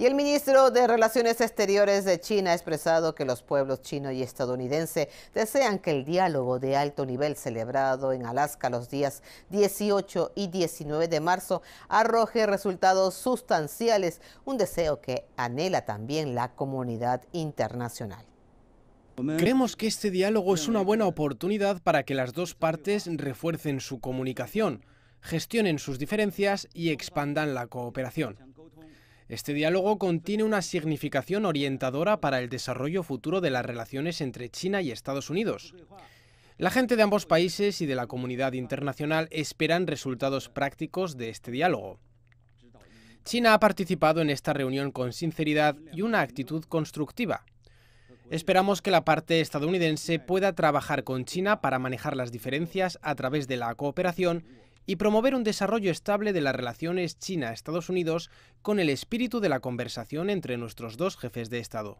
Y el ministro de Relaciones Exteriores de China ha expresado que los pueblos chino y estadounidense desean que el diálogo de alto nivel celebrado en Alaska los días 18 y 19 de marzo arroje resultados sustanciales, un deseo que anhela también la comunidad internacional. Creemos que este diálogo es una buena oportunidad para que las dos partes refuercen su comunicación, gestionen sus diferencias y expandan la cooperación. Este diálogo contiene una significación orientadora para el desarrollo futuro de las relaciones entre China y Estados Unidos. La gente de ambos países y de la comunidad internacional esperan resultados prácticos de este diálogo. China ha participado en esta reunión con sinceridad y una actitud constructiva. Esperamos que la parte estadounidense pueda trabajar con China para manejar las diferencias a través de la cooperación y promover un desarrollo estable de las relaciones China-Estados Unidos con el espíritu de la conversación entre nuestros dos jefes de Estado.